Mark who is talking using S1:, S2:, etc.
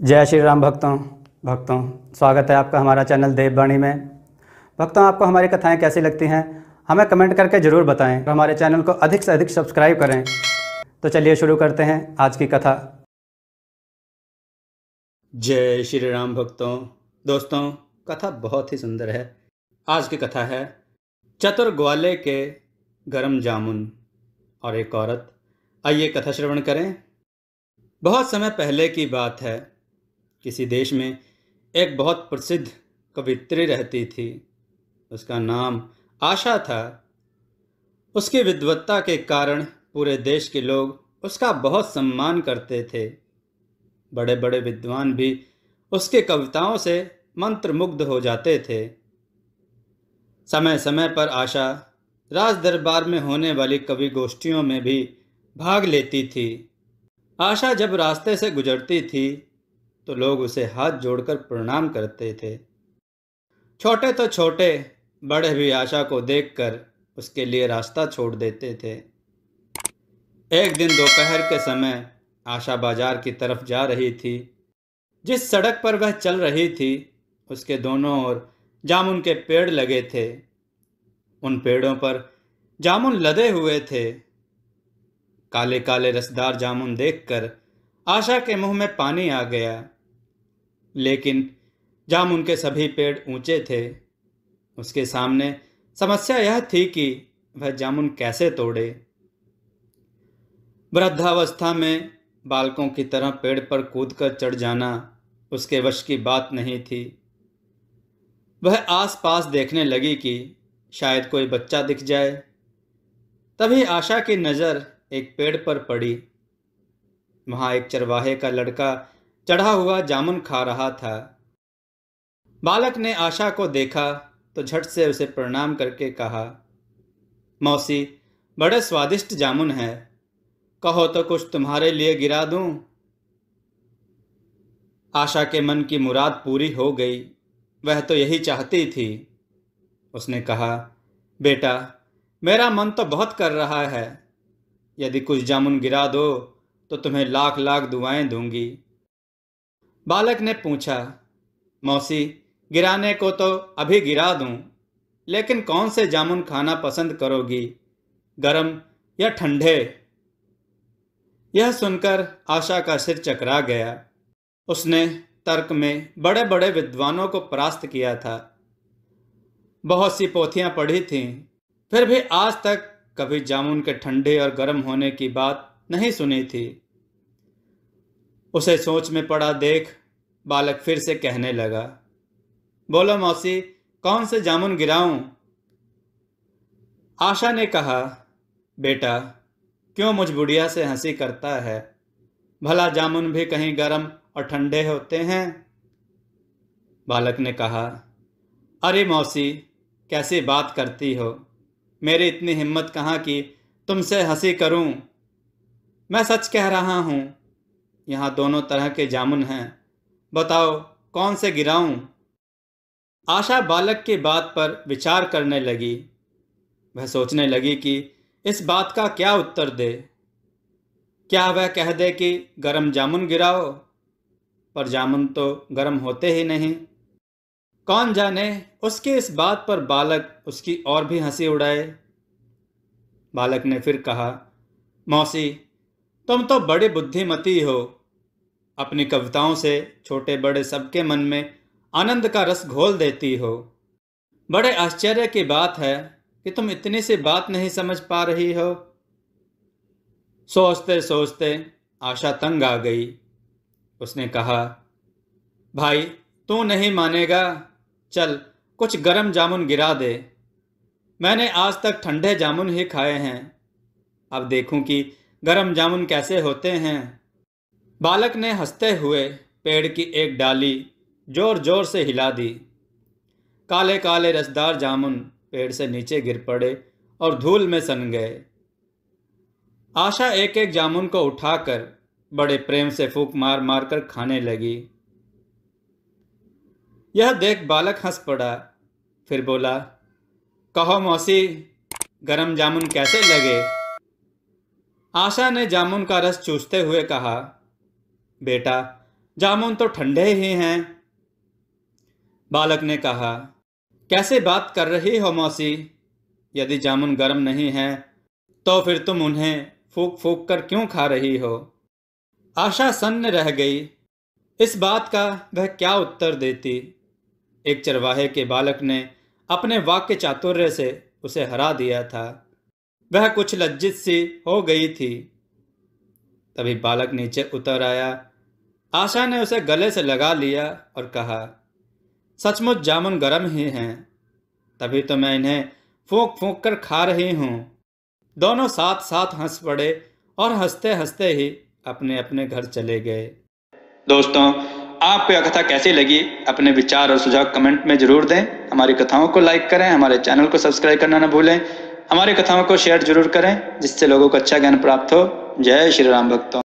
S1: जय श्री राम भक्तों भक्तों स्वागत है आपका हमारा चैनल देववाणी में भक्तों आपको हमारी कथाएं कैसी लगती हैं हमें कमेंट करके ज़रूर बताएं और हमारे चैनल को अधिक से अधिक सब्सक्राइब करें तो चलिए शुरू करते हैं आज की कथा जय श्री राम भक्तों दोस्तों कथा बहुत ही सुंदर है आज की कथा है चतुर ग्वाले के गर्म जामुन और एक औरत आइए कथा श्रवण करें बहुत समय पहले की बात है किसी देश में एक बहुत प्रसिद्ध कवित्री रहती थी उसका नाम आशा था उसकी विद्वत्ता के कारण पूरे देश के लोग उसका बहुत सम्मान करते थे बड़े बड़े विद्वान भी उसके कविताओं से मंत्रमुग्ध हो जाते थे समय समय पर आशा राज दरबार में होने वाली कवि गोष्ठियों में भी भाग लेती थी आशा जब रास्ते से गुजरती थी तो लोग उसे हाथ जोड़कर प्रणाम करते थे छोटे तो छोटे बड़े भी आशा को देखकर उसके लिए रास्ता छोड़ देते थे एक दिन दोपहर के समय आशा बाजार की तरफ जा रही थी जिस सड़क पर वह चल रही थी उसके दोनों ओर जामुन के पेड़ लगे थे उन पेड़ों पर जामुन लदे हुए थे काले काले रसदार जामुन देखकर आशा के मुंह में पानी आ गया लेकिन जामुन के सभी पेड़ ऊंचे थे उसके सामने समस्या यह थी कि वह जामुन कैसे तोड़े वृद्धावस्था में बालकों की तरह पेड़ पर कूदकर चढ़ जाना उसके वश की बात नहीं थी वह आसपास देखने लगी कि शायद कोई बच्चा दिख जाए तभी आशा की नज़र एक पेड़ पर पड़ी वहाँ एक चरवाहे का लड़का चढ़ा हुआ जामुन खा रहा था बालक ने आशा को देखा तो झट से उसे प्रणाम करके कहा मौसी बड़े स्वादिष्ट जामुन है कहो तो कुछ तुम्हारे लिए गिरा दूं आशा के मन की मुराद पूरी हो गई वह तो यही चाहती थी उसने कहा बेटा मेरा मन तो बहुत कर रहा है यदि कुछ जामुन गिरा दो तो तुम्हें लाख लाख दुआएं दूंगी बालक ने पूछा मौसी गिराने को तो अभी गिरा दूं, लेकिन कौन से जामुन खाना पसंद करोगी गरम या ठंडे यह सुनकर आशा का सिर चकरा गया उसने तर्क में बड़े बड़े विद्वानों को परास्त किया था बहुत सी पोथियां पढ़ी थीं फिर भी आज तक कभी जामुन के ठंडे और गर्म होने की बात नहीं सुनी थी उसे सोच में पड़ा देख बालक फिर से कहने लगा बोलो मौसी कौन से जामुन गिराऊं आशा ने कहा बेटा क्यों मुझ बुढ़िया से हंसी करता है भला जामुन भी कहीं गर्म और ठंडे होते हैं बालक ने कहा अरे मौसी कैसी बात करती हो मेरी इतनी हिम्मत कहाँ कि तुमसे हंसी करूं मैं सच कह रहा हूं यहाँ दोनों तरह के जामुन हैं बताओ कौन से गिराऊं आशा बालक की बात पर विचार करने लगी वह सोचने लगी कि इस बात का क्या उत्तर दे क्या वह कह दे कि गरम जामुन गिराओ पर जामुन तो गरम होते ही नहीं कौन जाने उसके इस बात पर बालक उसकी और भी हंसी उड़ाए बालक ने फिर कहा मौसी तुम तो बड़े बुद्धिमती हो अपनी कविताओं से छोटे बड़े सबके मन में आनंद का रस घोल देती हो बड़े आश्चर्य की बात है कि तुम इतनी सी बात नहीं समझ पा रही हो सोचते सोचते आशा तंग आ गई उसने कहा भाई तू नहीं मानेगा चल कुछ गरम जामुन गिरा दे मैंने आज तक ठंडे जामुन ही खाए हैं अब देखूं कि गरम जामुन कैसे होते हैं बालक ने हंसते हुए पेड़ की एक डाली जोर जोर से हिला दी काले काले रसदार जामुन पेड़ से नीचे गिर पड़े और धूल में सन गए आशा एक एक जामुन को उठाकर बड़े प्रेम से फूक मार मार कर खाने लगी यह देख बालक हंस पड़ा फिर बोला कहो मौसी गरम जामुन कैसे लगे आशा ने जामुन का रस चूसते हुए कहा बेटा जामुन तो ठंडे ही हैं बालक ने कहा कैसे बात कर रही हो मौसी यदि जामुन गर्म नहीं है तो फिर तुम उन्हें फूक फूक कर क्यों खा रही हो आशा सन्न रह गई इस बात का वह क्या उत्तर देती एक चरवाहे के बालक ने अपने वाक्य चातुर्य से उसे हरा दिया था वह कुछ लज्जित सी हो गई थी तभी बालक नीचे उतर आया आशा ने उसे गले से लगा लिया और कहा सचमुच जामुन गर्म ही हैं तभी तो मैं इन्हें फूंक फूंक कर खा रही हूं दोनों साथ साथ हंस पड़े और हंसते हंसते ही अपने अपने घर चले गए दोस्तों आपको यह कथा कैसी लगी अपने विचार और सुझाव कमेंट में जरूर दें हमारी कथाओं को लाइक करें हमारे चैनल को सब्सक्राइब करना ना भूलें हमारी कथाओं को शेयर जरूर करें जिससे लोगों को अच्छा ज्ञान प्राप्त हो जय श्री राम भक्तों